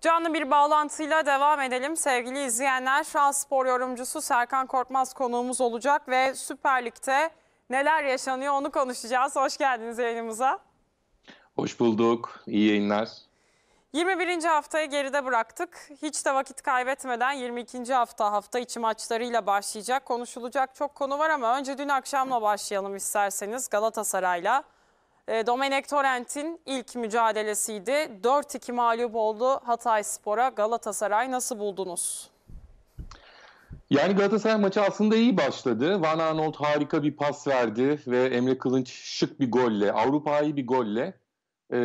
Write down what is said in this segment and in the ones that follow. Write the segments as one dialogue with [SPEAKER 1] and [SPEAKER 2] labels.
[SPEAKER 1] Canlı bir bağlantıyla devam edelim sevgili izleyenler. Şans spor yorumcusu Serkan Korkmaz konuğumuz olacak ve Süper Lig'de neler yaşanıyor onu konuşacağız. Hoş geldiniz yayınımıza.
[SPEAKER 2] Hoş bulduk. İyi yayınlar.
[SPEAKER 1] 21. haftayı geride bıraktık. Hiç de vakit kaybetmeden 22. hafta hafta içi maçlarıyla başlayacak. Konuşulacak çok konu var ama önce dün akşamla başlayalım isterseniz Galatasaray'la. Ee, Domenek Torrent'in ilk mücadelesiydi. 4-2 mağlup oldu Hatay Spor'a. Galatasaray nasıl buldunuz?
[SPEAKER 2] Yani Galatasaray maçı aslında iyi başladı. Van Arnold harika bir pas verdi ve Emre Kılınç şık bir golle, Avrupa'yı bir golle e,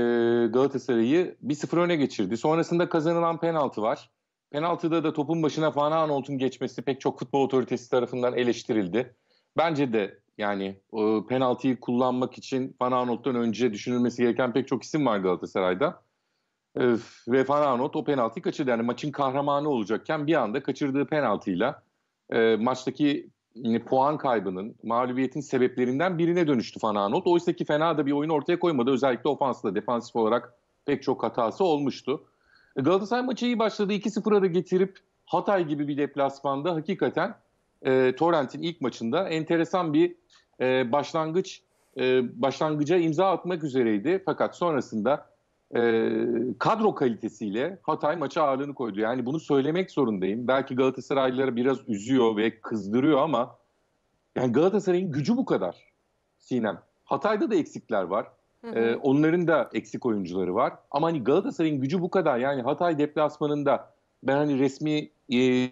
[SPEAKER 2] Galatasaray'ı 1-0 öne geçirdi. Sonrasında kazanılan penaltı var. Penaltıda da topun başına Van Arnold'un geçmesi pek çok futbol otoritesi tarafından eleştirildi. Bence de yani e, penaltıyı kullanmak için Van Aanholt'tan önce düşünülmesi gereken pek çok isim var Galatasaray'da. E, ve Van Aanholt o penaltı kaçırdı. Yani maçın kahramanı olacakken bir anda kaçırdığı penaltıyla e, maçtaki e, puan kaybının, mağlubiyetin sebeplerinden birine dönüştü Van Aanholt. Oysa ki fena da bir oyun ortaya koymadı. Özellikle ofansla, defansif olarak pek çok hatası olmuştu. E, Galatasaray maçı iyi başladı. 2-0'a da getirip Hatay gibi bir deplasmanda hakikaten e, Torrent'in ilk maçında enteresan bir e, başlangıç e, başlangıca imza atmak üzereydi. Fakat sonrasında e, kadro kalitesiyle Hatay maça ağırlığını koydu. Yani bunu söylemek zorundayım. Belki Galatasaraylıları biraz üzüyor ve kızdırıyor ama yani Galatasaray'ın gücü bu kadar Sinem. Hatay'da da eksikler var. Hı e, onların da eksik oyuncuları var. Ama hani Galatasaray'ın gücü bu kadar. Yani Hatay deplasmanında ben hani resmi e, e,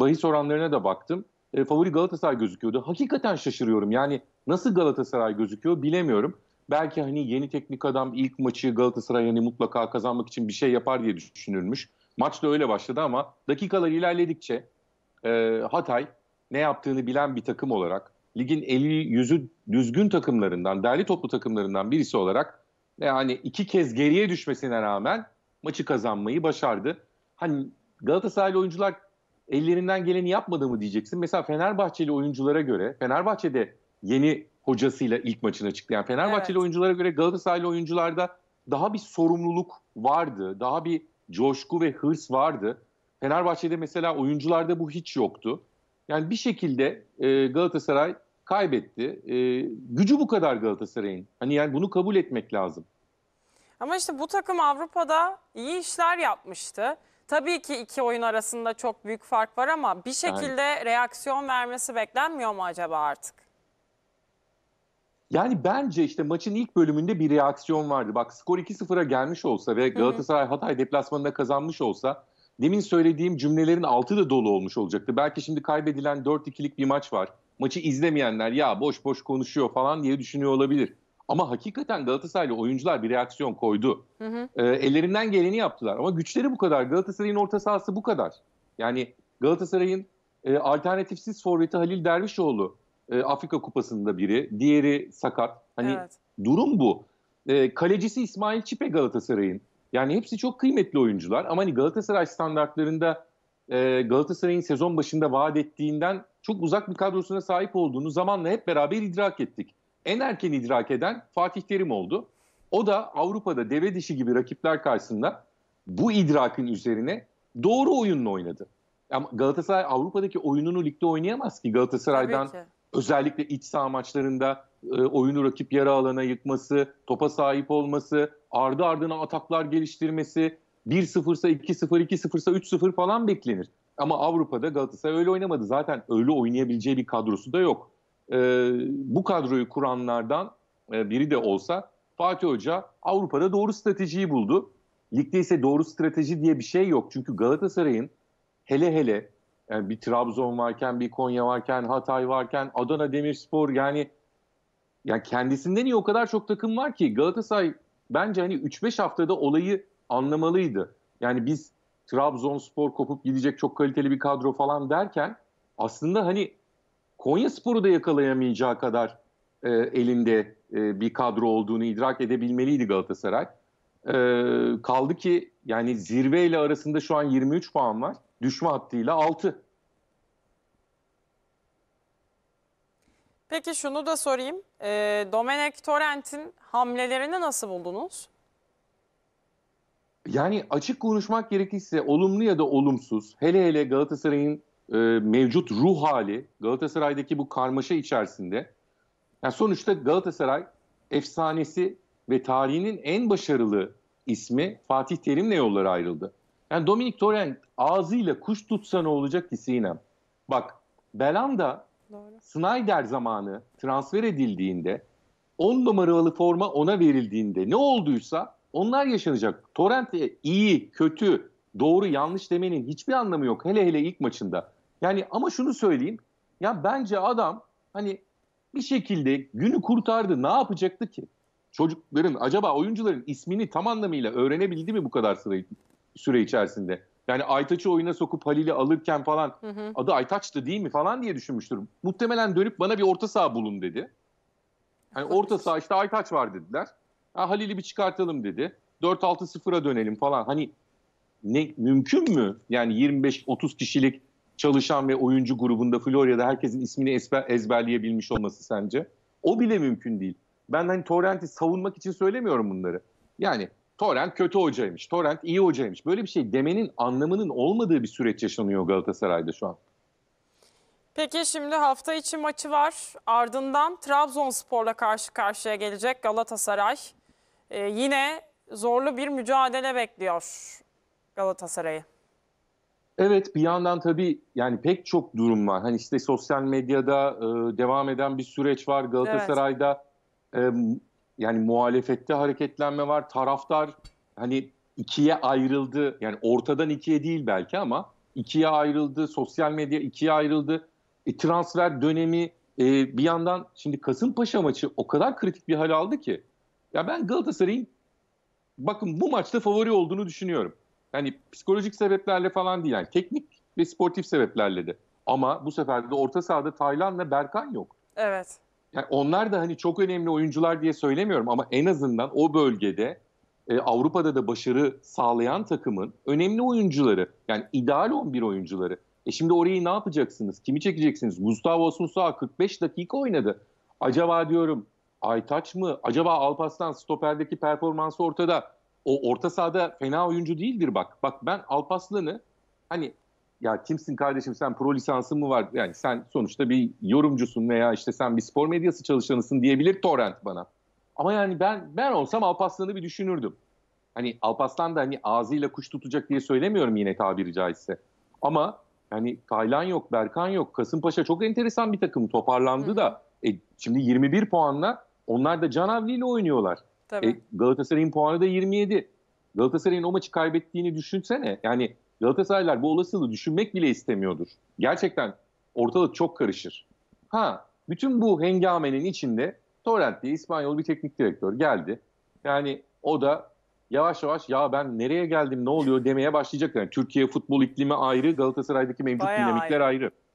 [SPEAKER 2] bahis oranlarına da baktım e, favori Galatasaray gözüküyordu. Hakikaten şaşırıyorum. Yani nasıl Galatasaray gözüküyor bilemiyorum. Belki hani yeni teknik adam ilk maçı Galatasaray hani mutlaka kazanmak için bir şey yapar diye düşünülmüş. Maç da öyle başladı ama dakikalar ilerledikçe e, Hatay ne yaptığını bilen bir takım olarak ligin eli yüzü düzgün takımlarından, derli toplu takımlarından birisi olarak yani iki kez geriye düşmesine rağmen maçı kazanmayı başardı. Hani Galatasaraylı oyuncular ellerinden geleni yapmadı mı diyeceksin. Mesela Fenerbahçeli oyunculara göre Fenerbahçe'de yeni hocasıyla ilk maçına çıktı. Yani Fenerbahçeli evet. oyunculara göre Galatasaraylı oyuncularda daha bir sorumluluk vardı. Daha bir coşku ve hırs vardı. Fenerbahçe'de mesela oyuncularda bu hiç yoktu. Yani bir şekilde e, Galatasaray kaybetti. E, gücü bu kadar Galatasaray'ın. Hani yani bunu kabul etmek lazım.
[SPEAKER 1] Ama işte bu takım Avrupa'da iyi işler yapmıştı. Tabii ki iki oyun arasında çok büyük fark var ama bir şekilde reaksiyon vermesi beklenmiyor mu acaba artık?
[SPEAKER 2] Yani bence işte maçın ilk bölümünde bir reaksiyon vardı. Bak skor 2-0'a gelmiş olsa ve Galatasaray Hatay deplasmanında kazanmış olsa demin söylediğim cümlelerin altı da dolu olmuş olacaktı. Belki şimdi kaybedilen 4-2'lik bir maç var. Maçı izlemeyenler ya boş boş konuşuyor falan diye düşünüyor olabilir. Ama hakikaten Galatasaraylı oyuncular bir reaksiyon koydu. Hı hı. E, ellerinden geleni yaptılar. Ama güçleri bu kadar. Galatasaray'ın orta sahası bu kadar. Yani Galatasaray'ın e, alternatifsiz forveti Halil Dervişoğlu e, Afrika Kupası'nda biri. Diğeri sakat. Hani evet. durum bu. E, kalecisi İsmail Çipe Galatasaray'ın. Yani hepsi çok kıymetli oyuncular. Ama hani Galatasaray standartlarında e, Galatasaray'ın sezon başında vaat ettiğinden çok uzak bir kadrosuna sahip olduğunu zamanla hep beraber idrak ettik en erken idrak eden Fatih Terim oldu. O da Avrupa'da deve dişi gibi rakipler karşısında bu idrakın üzerine doğru oyunla oynadı. Ama Galatasaray Avrupa'daki oyununu ligde oynayamaz ki Galatasaray'dan ki. özellikle iç saha maçlarında e, oyunu rakip yara alana yıkması, topa sahip olması, ardı ardına ataklar geliştirmesi, 1-0'sa 2-0, 2-0'sa 3-0 falan beklenir. Ama Avrupa'da Galatasaray öyle oynamadı. Zaten öyle oynayabileceği bir kadrosu da yok e, bu kadroyu kuranlardan e, biri de olsa Fatih Hoca Avrupa'da doğru stratejiyi buldu. Ligde ise doğru strateji diye bir şey yok. Çünkü Galatasaray'ın hele hele yani bir Trabzon varken, bir Konya varken, Hatay varken, Adana Demirspor yani yani kendisinden iyi o kadar çok takım var ki Galatasaray bence hani 3-5 haftada olayı anlamalıydı. Yani biz Trabzonspor kopup gidecek çok kaliteli bir kadro falan derken aslında hani Konya Sporu da yakalayamayacağı kadar e, elinde e, bir kadro olduğunu idrak edebilmeliydi Galatasaray. E, kaldı ki yani zirve ile arasında şu an 23 puan var. Düşme hattıyla 6.
[SPEAKER 1] Peki şunu da sorayım. E, Domenek Torrent'in hamlelerini nasıl buldunuz?
[SPEAKER 2] Yani açık konuşmak gerekirse olumlu ya da olumsuz hele hele Galatasaray'ın e, mevcut ruh hali Galatasaray'daki bu karmaşa içerisinde yani sonuçta Galatasaray efsanesi ve tarihinin en başarılı ismi Fatih Terim'le yollara ayrıldı. Yani Dominik Torrent ağzıyla kuş tutsa ne olacak ki Sinem? Bak Belanda Doğru. Snyder zamanı transfer edildiğinde 10 numaralı forma ona verildiğinde ne olduysa onlar yaşanacak. Torrent iyi, kötü, doğru, yanlış demenin hiçbir anlamı yok. Hele hele ilk maçında. Yani ama şunu söyleyeyim. Ya bence adam hani bir şekilde günü kurtardı. Ne yapacaktı ki? Çocukların acaba oyuncuların ismini tam anlamıyla öğrenebildi mi bu kadar süre, süre içerisinde? Yani Aytaç'ı oyuna sokup Halil'i alırken falan hı hı. adı Aytaç'tı değil mi falan diye düşünmüştür. Muhtemelen dönüp bana bir orta saha bulun dedi. Hani orta saha işte Aytaç var dediler. Ha, Halil'i bir çıkartalım dedi. 4-6-0'a dönelim falan. Hani ne mümkün mü? Yani 25-30 kişilik çalışan ve oyuncu grubunda Florya'da herkesin ismini ezber, ezberleyebilmiş olması sence? O bile mümkün değil. Ben hani Torrent'i savunmak için söylemiyorum bunları. Yani Torrent kötü hocaymış, Torrent iyi hocaymış. Böyle bir şey demenin anlamının olmadığı bir süreç yaşanıyor Galatasaray'da şu an.
[SPEAKER 1] Peki şimdi hafta içi maçı var. Ardından Trabzonspor'la karşı karşıya gelecek Galatasaray. Ee, yine zorlu bir mücadele bekliyor Galatasaray'ı.
[SPEAKER 2] Evet bir yandan tabii yani pek çok durum var. Hani işte sosyal medyada e, devam eden bir süreç var. Galatasaray'da evet. e, yani muhalefette hareketlenme var. Taraftar hani ikiye ayrıldı. Yani ortadan ikiye değil belki ama ikiye ayrıldı. Sosyal medya ikiye ayrıldı. E, transfer dönemi e, bir yandan şimdi Kasımpaşa maçı o kadar kritik bir hal aldı ki. Ya ben Galatasaray'ın bakın bu maçta favori olduğunu düşünüyorum. Yani psikolojik sebeplerle falan değil yani teknik ve sportif sebeplerle de. Ama bu sefer de orta sahada Taylan ve Berkan yok. Evet. Yani onlar da hani çok önemli oyuncular diye söylemiyorum ama en azından o bölgede e, Avrupa'da da başarı sağlayan takımın önemli oyuncuları yani ideal 11 oyuncuları. E şimdi orayı ne yapacaksınız? Kimi çekeceksiniz? Gustavo Susa 45 dakika oynadı. Acaba diyorum Aytaç mı? Acaba Alpaslan stoperdeki performansı ortada o orta sahada fena oyuncu değildir bak. Bak ben Alpaslan'ı hani ya kimsin kardeşim sen pro lisansın mı var? Yani sen sonuçta bir yorumcusun veya işte sen bir spor medyası çalışanısın diyebilir Torrent bana. Ama yani ben ben olsam Alpaslan'ı bir düşünürdüm. Hani Alpaslan da hani ağzıyla kuş tutacak diye söylemiyorum yine tabiri caizse. Ama yani Taylan yok, Berkan yok. Kasımpaşa çok enteresan bir takım toparlandı Hı. da. E, şimdi 21 puanla onlar da Canavli ile oynuyorlar. Tabii. E, Galatasaray'ın puanı da 27. Galatasaray'ın o maçı kaybettiğini düşünsene. Yani Galatasaraylar bu olasılığı düşünmek bile istemiyordur. Gerçekten ortalık çok karışır. Ha, bütün bu hengamenin içinde Torrent diye İspanyol bir teknik direktör geldi. Yani o da yavaş yavaş ya ben nereye geldim ne oluyor demeye başlayacak. Yani Türkiye futbol iklimi ayrı, Galatasaray'daki mevcut Bayağı dinamikler ayrı. ayrı.